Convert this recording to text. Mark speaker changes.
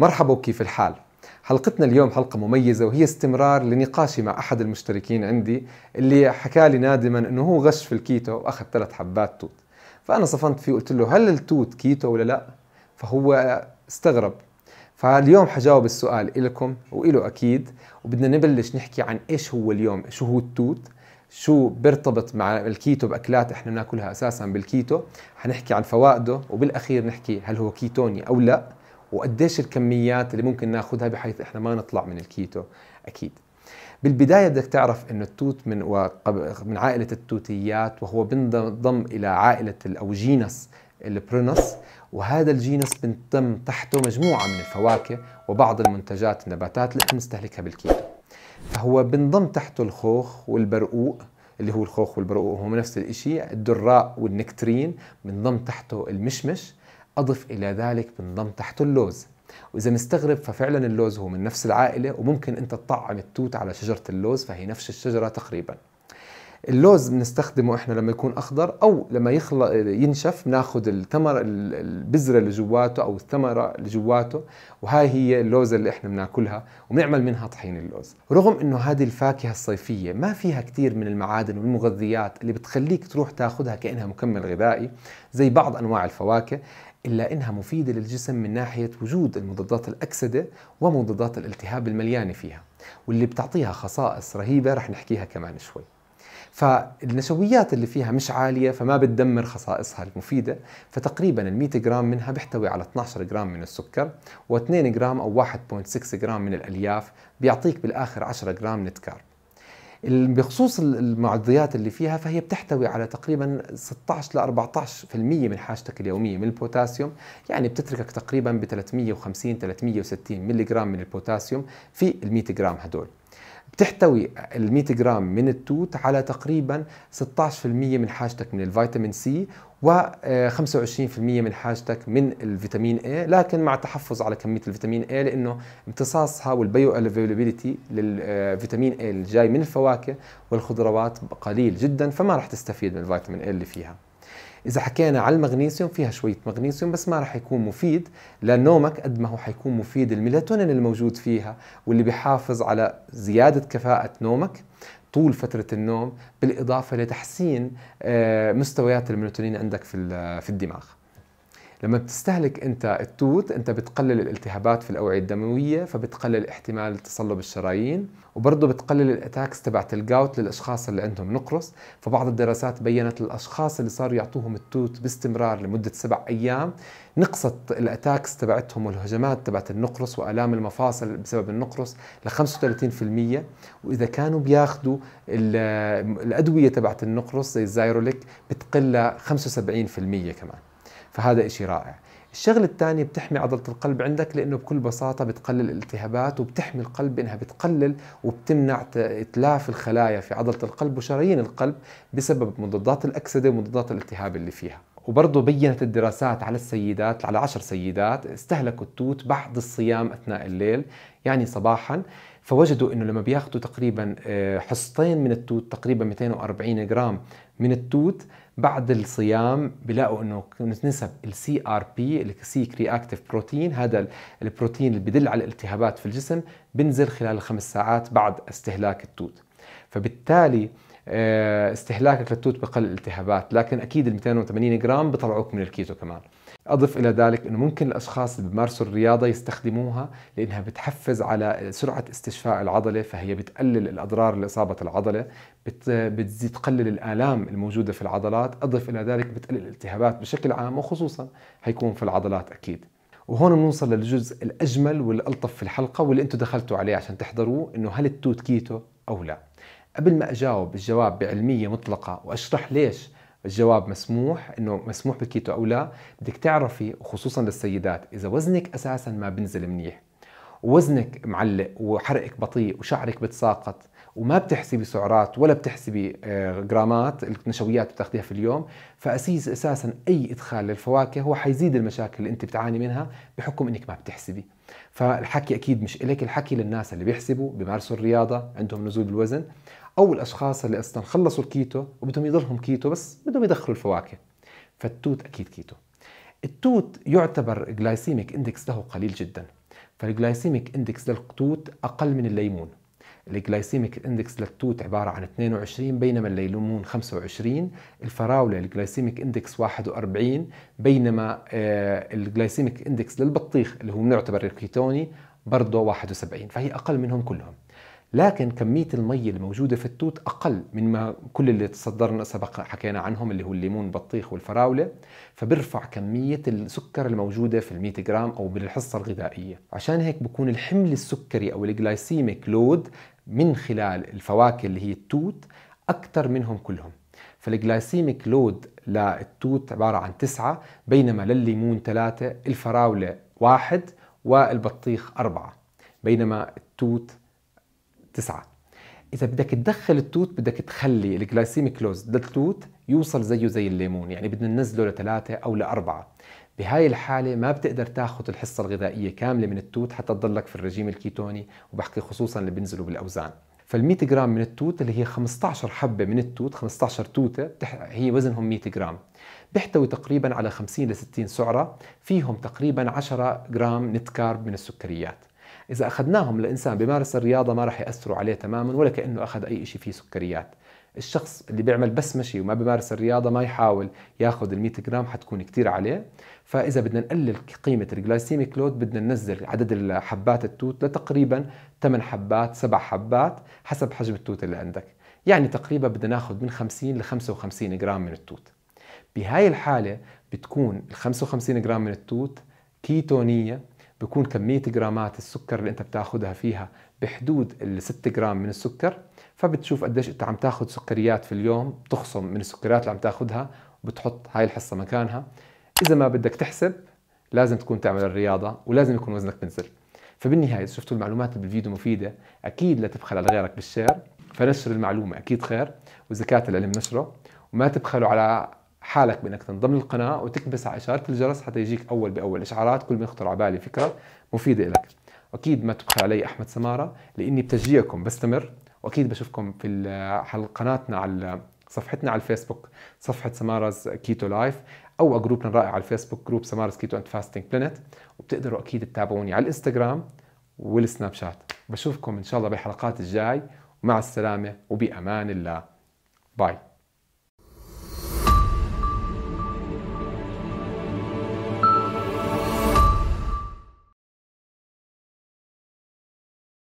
Speaker 1: مرحبا وكيف الحال؟ حلقتنا اليوم حلقة مميزة وهي استمرار لنقاشي مع أحد المشتركين عندي اللي حكى لي نادما أنه هو غش في الكيتو وأخذ ثلاث حبات توت فأنا صفنت فيه وقلت له هل التوت كيتو ولا لا؟ فهو استغرب فاليوم حجاوب السؤال إلكم وإله أكيد وبدنا نبلش نحكي عن إيش هو اليوم شو هو التوت شو بيرتبط مع الكيتو باكلات احنا بناكلها اساسا بالكيتو حنحكي عن فوائده وبالاخير نحكي هل هو كيتوني او لا وقديش الكميات اللي ممكن ناخذها بحيث احنا ما نطلع من الكيتو اكيد بالبداية بدك تعرف أن التوت من, من عائلة التوتيات وهو بنضم إلى عائلة أو جينس البرونس وهذا الجينس بنتم تحته مجموعة من الفواكه وبعض المنتجات النباتات اللي احنا بنستهلكها بالكيتو فهو بنضم تحته الخوخ والبرقوق اللي هو الخوخ والبرقوق هو نفس الشيء الدراء والنكترين بنضم تحته المشمش أضف إلى ذلك بنضم تحته اللوز وإذا مستغرب ففعلا اللوز هو من نفس العائلة وممكن أنت تطعم التوت على شجرة اللوز فهي نفس الشجرة تقريباً اللوز بنستخدمه احنا لما يكون اخضر او لما يخل ينشف بناخذ الثمر البذره اللي جواته او الثمره اللي جواته وهاي هي اللوزه اللي احنا بناكلها وبنعمل منها طحين اللوز رغم انه هذه الفاكهه الصيفيه ما فيها كثير من المعادن والمغذيات اللي بتخليك تروح تاخذها كانها مكمل غذائي زي بعض انواع الفواكه إلا إنها مفيدة للجسم من ناحية وجود المضادات الأكسدة ومضادات الالتهاب المليانة فيها واللي بتعطيها خصائص رهيبة رح نحكيها كمان شوي فالنشويات اللي فيها مش عالية فما بتدمر خصائصها المفيدة فتقريبا ال 100 جرام منها بيحتوي على 12 جرام من السكر و2 جرام أو 1.6 جرام من الألياف بيعطيك بالآخر 10 جرام نت كارب بخصوص المعضيات اللي فيها فهي بتحتوي على تقريبا 16 ل 14% من حاجتك اليوميه من البوتاسيوم، يعني بتتركك تقريبا ب 350 360 ملغ من البوتاسيوم في ال 100 جرام هدول. بتحتوي ال 100 جرام من التوت على تقريبا 16% من حاجتك من الفيتامين سي و25% آه، من حاجتك من الفيتامين اي لكن مع تحفظ على كميه الفيتامين اي لانه امتصاصها والبيو افيلابيلتي للفيتامين آه، اي اللي جاي من الفواكه والخضروات قليل جدا فما راح تستفيد من الفيتامين اي اللي فيها اذا حكينا على المغنيسيوم فيها شويه مغنيسيوم بس ما رح يكون مفيد لنومك قد ما هو حيكون مفيد الميلاتونين الموجود فيها واللي بيحافظ على زياده كفاءه نومك طول فترة النوم بالإضافة لتحسين آه، مستويات الميلاتونين عندك في الدماغ لما بتستهلك انت التوت انت بتقلل الالتهابات في الاوعيه الدمويه فبتقلل احتمال تصلب الشرايين وبرضه بتقلل الاتاكس تبعت الجاوت للاشخاص اللي عندهم نقرس فبعض الدراسات بينت الاشخاص اللي صاروا يعطوهم التوت باستمرار لمده سبع ايام نقصت الاتاكس تبعتهم والهجمات تبعت النقرس والام المفاصل بسبب النقرس ل 35% واذا كانوا بياخذوا الادويه تبعت النقرس زي الزايروليك بتقل ل 75% كمان فهذا إشي رائع الشغله الثانيه بتحمي عضله القلب عندك لانه بكل بساطه بتقلل الالتهابات وبتحمي القلب انها بتقلل وبتمنع اتلاف الخلايا في عضله القلب وشرايين القلب بسبب مضادات الاكسده ومضادات الالتهاب اللي فيها وبرضه بينت الدراسات على السيدات على عشر سيدات استهلكوا التوت بعد الصيام اثناء الليل يعني صباحا فوجدوا انه لما بياخذوا تقريبا آه، حصتين من التوت تقريبا 240 جرام من التوت بعد الصيام بلاقوا انه نسب السي ار بي السيك رياكتيف بروتين هذا البروتين اللي بدل على الالتهابات في الجسم بنزل خلال الخمس ساعات بعد استهلاك التوت فبالتالي آه، استهلاكك للتوت بقل الالتهابات لكن اكيد ال 280 جرام بطلعوك من الكيتو كمان أضف إلى ذلك أنه ممكن الأشخاص اللي بيمارسوا الرياضة يستخدموها لأنها بتحفز على سرعة استشفاء العضلة فهي بتقلل الأضرار اللي أصابت العضلة بتزيد تقلل الآلام الموجودة في العضلات أضف إلى ذلك بتقلل الالتهابات بشكل عام وخصوصا هيكون في العضلات أكيد وهون بنوصل للجزء الأجمل والألطف في الحلقة واللي أنتم دخلتوا عليه عشان تحضروه أنه هل التوت كيتو أو لا قبل ما أجاوب الجواب بعلمية مطلقة وأشرح ليش الجواب مسموح انه مسموح بالكيتو او لا بدك تعرفي وخصوصا للسيدات اذا وزنك اساسا ما بنزل منيح ووزنك معلق وحرقك بطيء وشعرك بتساقط وما بتحسبي سعرات ولا بتحسبي جرامات آه، النشويات بتاخذيها في اليوم فأسيس اساسا اي ادخال للفواكه هو حيزيد المشاكل اللي انت بتعاني منها بحكم انك ما بتحسبي فالحكي اكيد مش الك الحكي للناس اللي بيحسبوا بيمارسوا الرياضه عندهم نزول بالوزن او الاشخاص اللي اصلا خلصوا الكيتو وبدهم يضلهم كيتو بس بدهم يدخلوا الفواكه فالتوت اكيد كيتو التوت يعتبر جلايسيميك اندكس له قليل جدا فالجلايسيميك اندكس للتوت اقل من الليمون الجلايسيميك اندكس للتوت عبارة عن 22 بينما الليمون 25 الفراولة الجلايسيميك اندكس 41 بينما آه، الجلايسيميك اندكس للبطيخ اللي هو بنعتبر الكيتوني برضه 71 فهي أقل منهم كلهم لكن كمية المية الموجودة في التوت أقل من ما كل اللي تصدرنا سبق حكينا عنهم اللي هو الليمون البطيخ والفراولة فبرفع كمية السكر الموجودة في ال100 جرام أو بالحصة الغذائية عشان هيك بكون الحمل السكري أو الجلايسيميك لود من خلال الفواكه اللي هي التوت أكثر منهم كلهم فالجلايسيميك لود للتوت عبارة عن تسعة بينما لليمون ثلاثة الفراولة واحد والبطيخ أربعة بينما التوت 9 اذا بدك تدخل التوت بدك تخلي الجلايسيميك كلوز للتوت يوصل زيه زي الليمون يعني بدنا ننزله لثلاثة أو لأربعة بهاي الحالة ما بتقدر تاخذ الحصة الغذائية كاملة من التوت حتى تضلك في الرجيم الكيتوني وبحكي خصوصا اللي بينزلوا بالأوزان فال100 جرام من التوت اللي هي 15 حبة من التوت 15 توتة هي وزنهم 100 جرام بيحتوي تقريبا على 50 ل 60 سعرة فيهم تقريبا 10 جرام نت كارب من السكريات إذا أخذناهم لإنسان بمارس الرياضة ما راح يأثروا عليه تماما ولا كأنه أخذ أي شيء فيه سكريات الشخص اللي بيعمل بس مشي وما بيمارس الرياضة ما يحاول ياخذ ال 100 جرام حتكون كثير عليه فإذا بدنا نقلل قيمة الجلايسيميك لود بدنا ننزل عدد حبات التوت لتقريبا 8 حبات 7 حبات حسب حجم التوت اللي عندك يعني تقريبا بدنا ناخذ من 50 ل 55 جرام من التوت بهاي الحالة بتكون ال 55 جرام من التوت كيتونية بكون كمية جرامات السكر اللي أنت بتاخذها فيها بحدود ال 6 جرام من السكر فبتشوف قديش أنت عم تاخذ سكريات في اليوم تخصم من السكريات اللي عم تاخذها وبتحط هاي الحصة مكانها إذا ما بدك تحسب لازم تكون تعمل الرياضة ولازم يكون وزنك بنزل فبالنهاية إذا شفتوا المعلومات بالفيديو مفيدة أكيد لا تبخل على غيرك بالشير فنشر المعلومة أكيد خير وزكاة العلم نشره وما تبخلوا على حالك بانك تنضم للقناه وتكبس على اشاره الجرس حتى يجيك اول باول اشعارات كل ما يخطر على بالي فكره مفيده لك اكيد ما تبخل علي احمد سماره لاني بتشجيعكم بستمر واكيد بشوفكم في على قناتنا على صفحتنا على الفيسبوك صفحه سمارز كيتو لايف او جروبنا الرائع على الفيسبوك جروب سمارز كيتو اند فاستنج بلانت وبتقدروا اكيد تتابعوني على الانستغرام والسناب شات بشوفكم ان شاء الله بالحلقات الجاي ومع السلامه وبامان الله باي